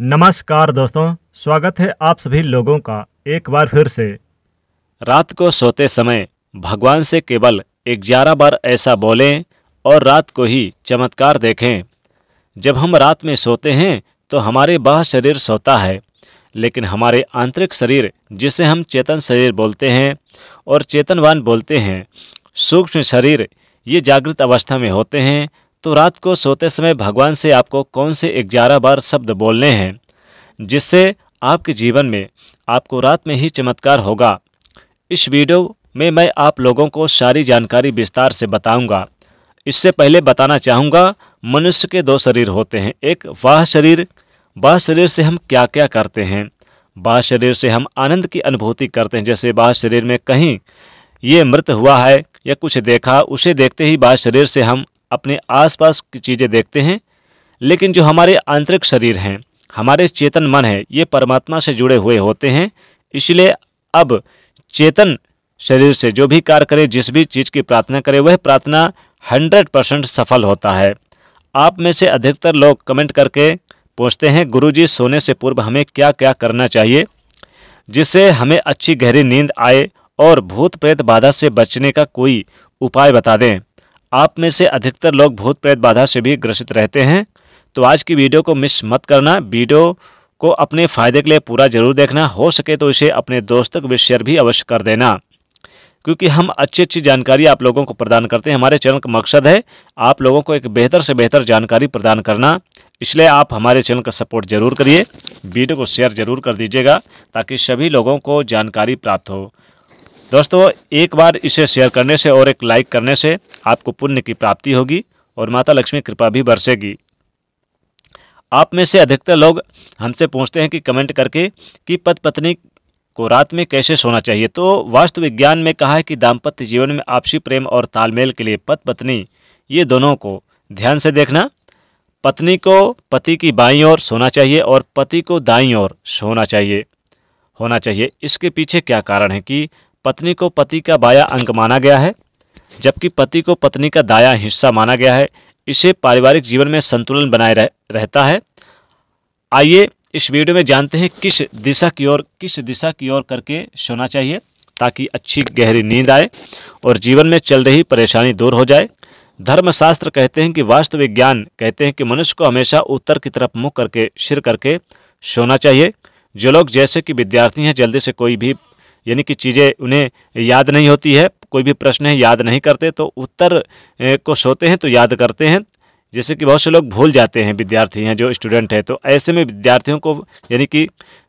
नमस्कार दोस्तों स्वागत है आप सभी लोगों का एक बार फिर से रात को सोते समय भगवान से केवल ग्यारह बार ऐसा बोलें और रात को ही चमत्कार देखें जब हम रात में सोते हैं तो हमारे बाह शरीर सोता है लेकिन हमारे आंतरिक शरीर जिसे हम चेतन शरीर बोलते हैं और चेतनवान बोलते हैं सूक्ष्म शरीर ये जागृत अवस्था में होते हैं तो रात को सोते समय भगवान से आपको कौन से ग्यारह बार शब्द बोलने हैं जिससे आपके जीवन में आपको रात में ही चमत्कार होगा इस वीडियो में मैं आप लोगों को सारी जानकारी विस्तार से बताऊंगा इससे पहले बताना चाहूँगा मनुष्य के दो शरीर होते हैं एक वाह शरीर बाह शरीर से हम क्या क्या करते हैं वाह शरीर से हम आनंद की अनुभूति करते हैं जैसे बाह शरीर में कहीं ये मृत हुआ है या कुछ देखा उसे देखते ही बाह शरीर से हम अपने आसपास की चीज़ें देखते हैं लेकिन जो हमारे आंतरिक शरीर हैं हमारे चेतन मन है ये परमात्मा से जुड़े हुए होते हैं इसलिए अब चेतन शरीर से जो भी कार्य करे जिस भी चीज़ की प्रार्थना करे वह प्रार्थना हंड्रेड परसेंट सफल होता है आप में से अधिकतर लोग कमेंट करके पूछते हैं गुरुजी सोने से पूर्व हमें क्या क्या करना चाहिए जिससे हमें अच्छी गहरी नींद आए और भूत प्रेत बाधा से बचने का कोई उपाय बता दें आप में से अधिकतर लोग भूत प्रेत बाधा से भी ग्रसित रहते हैं तो आज की वीडियो को मिस मत करना वीडियो को अपने फ़ायदे के लिए पूरा जरूर देखना हो सके तो इसे अपने दोस्तों के बीच शेयर भी अवश्य कर देना क्योंकि हम अच्छी अच्छी जानकारी आप लोगों को प्रदान करते हैं हमारे चैनल का मकसद है आप लोगों को एक बेहतर से बेहतर जानकारी प्रदान करना इसलिए आप हमारे चैनल का सपोर्ट जरूर करिए वीडियो को शेयर जरूर कर दीजिएगा ताकि सभी लोगों को जानकारी प्राप्त हो दोस्तों एक बार इसे शेयर करने से और एक लाइक करने से आपको पुण्य की प्राप्ति होगी और माता लक्ष्मी कृपा भी बरसेगी आप में से अधिकतर लोग हमसे पूछते हैं कि कमेंट करके कि पत पत्नी को रात में कैसे सोना चाहिए तो वास्तु विज्ञान में कहा है कि दाम्पत्य जीवन में आपसी प्रेम और तालमेल के लिए पत पत्नी ये दोनों को ध्यान से देखना पत्नी को पति की बाई ओर सोना चाहिए और पति को दाई ओर सोना चाहिए होना चाहिए इसके पीछे क्या कारण है कि पत्नी को पति का बाया अंग माना गया है जबकि पति को पत्नी का दाया हिस्सा माना गया है इसे पारिवारिक जीवन में संतुलन बनाए रह, रहता है आइए इस वीडियो में जानते हैं किस दिशा की ओर किस दिशा की ओर करके सोना चाहिए ताकि अच्छी गहरी नींद आए और जीवन में चल रही परेशानी दूर हो जाए धर्मशास्त्र कहते हैं कि वास्तु विज्ञान कहते हैं कि मनुष्य को हमेशा उत्तर की तरफ मुँह करके सिर करके सोना चाहिए जो लोग जैसे कि विद्यार्थी हैं जल्दी से कोई भी यानी कि चीज़ें उन्हें याद नहीं होती है कोई भी प्रश्न है याद नहीं करते तो उत्तर को सोते हैं तो याद करते हैं जैसे कि बहुत से लोग भूल जाते हैं विद्यार्थी हैं जो स्टूडेंट हैं तो ऐसे में विद्यार्थियों को यानी कि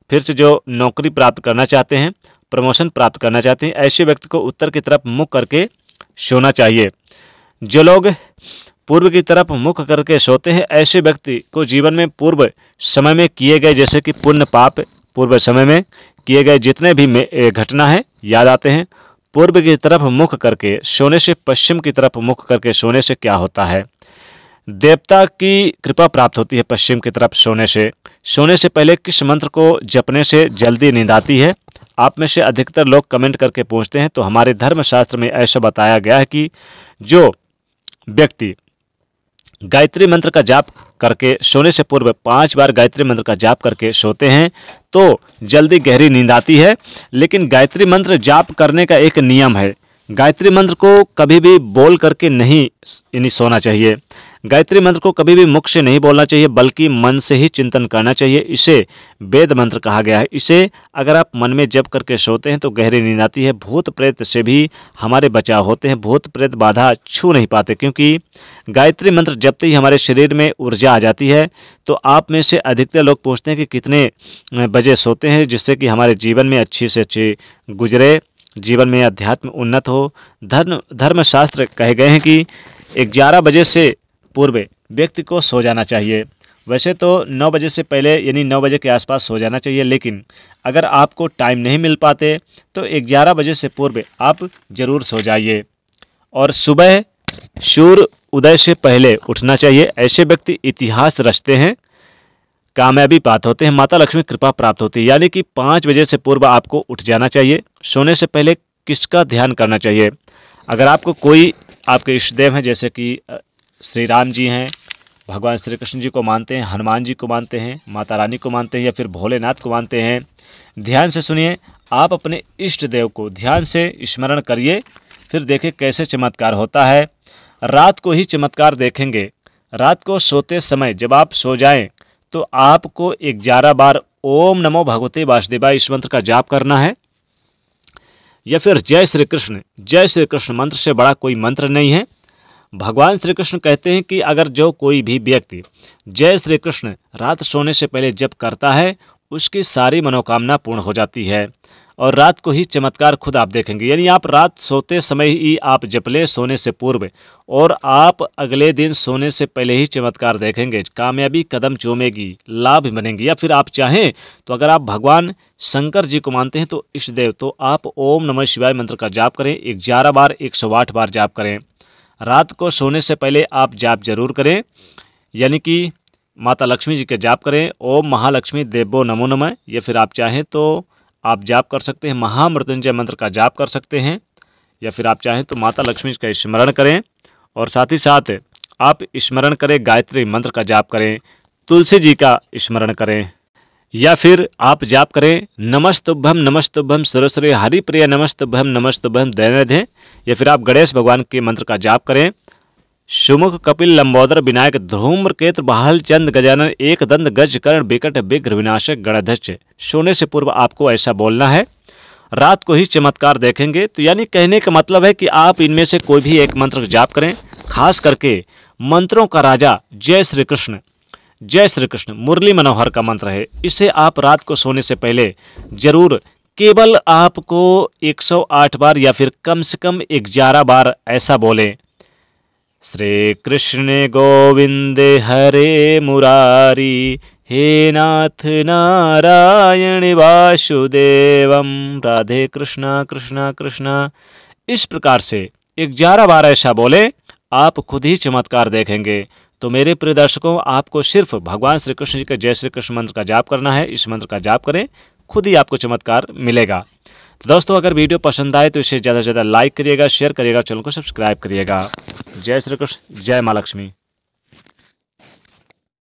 फिर से जो नौकरी प्राप्त करना चाहते हैं प्रमोशन प्राप्त करना चाहते हैं ऐसे व्यक्ति को उत्तर की तरफ मुख करके सोना चाहिए जो लोग पूर्व की तरफ मुख करके सोते हैं ऐसे व्यक्ति को जीवन में पूर्व समय में किए गए जैसे कि पुण्य पाप पूर्व समय में किए गए जितने भी घटना हैं याद आते हैं पूर्व की तरफ मुख करके सोने से पश्चिम की तरफ मुख करके सोने से क्या होता है देवता की कृपा प्राप्त होती है पश्चिम की तरफ सोने से सोने से पहले किस मंत्र को जपने से जल्दी नींद आती है आप में से अधिकतर लोग कमेंट करके पूछते हैं तो हमारे धर्मशास्त्र में ऐसा बताया गया है कि जो व्यक्ति गायत्री मंत्र का जाप करके सोने से पूर्व पांच बार गायत्री मंत्र का जाप करके सोते हैं तो जल्दी गहरी नींद आती है लेकिन गायत्री मंत्र जाप करने का एक नियम है गायत्री मंत्र को कभी भी बोल करके नहीं यानी सोना चाहिए गायत्री मंत्र को कभी भी मुख से नहीं बोलना चाहिए बल्कि मन से ही चिंतन करना चाहिए इसे वेद मंत्र कहा गया है इसे अगर आप मन में जप करके सोते हैं तो गहरी नींद आती है भूत प्रेत से भी हमारे बचाव होते हैं भूत प्रेत बाधा छू नहीं पाते क्योंकि गायत्री मंत्र जपते ही हमारे शरीर में ऊर्जा आ जाती है तो आप में से अधिकतर लोग पूछते हैं कि कितने बजे सोते हैं जिससे कि हमारे जीवन में अच्छी से अच्छी गुजरे जीवन में अध्यात्म उन्नत हो धर्म धर्मशास्त्र कहे गए हैं कि ग्यारह बजे से पूर्व व्यक्ति को सो जाना चाहिए वैसे तो 9 बजे से पहले यानी 9 बजे के आसपास सो जाना चाहिए लेकिन अगर आपको टाइम नहीं मिल पाते तो 11 बजे से पूर्व आप ज़रूर सो जाइए और सुबह सूर्य उदय से पहले उठना चाहिए ऐसे व्यक्ति इतिहास रचते हैं कामयाबी पात होते हैं माता लक्ष्मी कृपा प्राप्त होती है यानी कि पाँच बजे से पूर्व आपको उठ जाना चाहिए सोने से पहले किसका ध्यान करना चाहिए अगर आपको कोई आपके इष्टदेव हैं जैसे कि श्री राम जी हैं भगवान श्री कृष्ण जी को मानते हैं हनुमान जी को मानते हैं माता रानी को मानते हैं या फिर भोलेनाथ को मानते हैं ध्यान से सुनिए आप अपने इष्ट देव को ध्यान से स्मरण करिए फिर देखें कैसे चमत्कार होता है रात को ही चमत्कार देखेंगे रात को सोते समय जब आप सो जाएं तो आपको ग्यारह बार ओम नमो भगवते वासुदेवाय इस मंत्र का जाप करना है या फिर जय श्री कृष्ण जय श्री कृष्ण मंत्र से बड़ा कोई मंत्र नहीं है भगवान श्री कृष्ण कहते हैं कि अगर जो कोई भी व्यक्ति जय श्री कृष्ण रात सोने से पहले जप करता है उसकी सारी मनोकामना पूर्ण हो जाती है और रात को ही चमत्कार खुद आप देखेंगे यानी आप रात सोते समय ही आप जप लें सोने से पूर्व और आप अगले दिन सोने से पहले ही चमत्कार देखेंगे कामयाबी कदम चूमेगी लाभ बनेंगे या फिर आप चाहें तो अगर आप भगवान शंकर जी को मानते हैं तो इष्ट देव तो आप ओम नमः शिवाय मंत्र का जाप करें ग्यारह बार एक सौ आठ बार जाप करें रात को सोने से पहले आप जाप जरूर करें यानी कि माता लक्ष्मी जी का जाप करें ओम महालक्ष्मी देवो नमो नमः या फिर आप चाहें तो आप जाप कर सकते हैं महामृत्युंजय मंत्र का जाप कर सकते हैं या फिर आप चाहें तो माता लक्ष्मी जी का स्मरण करें और साथ ही साथ आप स्मरण करें गायत्री मंत्र का जाप करें तुलसी जी का स्मरण करें या फिर आप जाप करें नमस्तुभम नमस्तुभम हरि प्रिय नमस्तुभम नमस्तुभम दैनधे या फिर आप गणेश भगवान के मंत्र का जाप करें सुमुख कपिल लंबोदर विनायक धूम्रकेत बहाल चंद गजानन एक दंद गज कर्ण विकट विघ्र विनाशक गणध्य सोने से पूर्व आपको ऐसा बोलना है रात को ही चमत्कार देखेंगे तो यानी कहने का मतलब है कि आप इनमें से कोई भी एक मंत्र जाप करें खास करके मंत्रों का राजा जय श्री कृष्ण जय श्री कृष्ण मुरली मनोहर का मंत्र है इसे आप रात को सोने से पहले जरूर केवल आपको 108 बार या फिर कम से कम ग्यारह बार ऐसा बोलें श्री कृष्ण गोविंद हरे मुरारी हे नाथ नारायण वासुदेवम राधे कृष्णा कृष्णा कृष्णा इस प्रकार से ग्यारह बार ऐसा बोले आप खुद ही चमत्कार देखेंगे तो मेरे प्रिय दर्शकों आपको सिर्फ भगवान श्री कृष्ण जी के जय श्री कृष्ण मंत्र का जाप करना है इस मंत्र का जाप करें खुद ही आपको चमत्कार मिलेगा तो दोस्तों अगर वीडियो पसंद आए तो इसे ज़्यादा से ज़्यादा लाइक करिएगा शेयर करिएगा चैनल को सब्सक्राइब करिएगा जय श्री कृष्ण जय माँ लक्ष्मी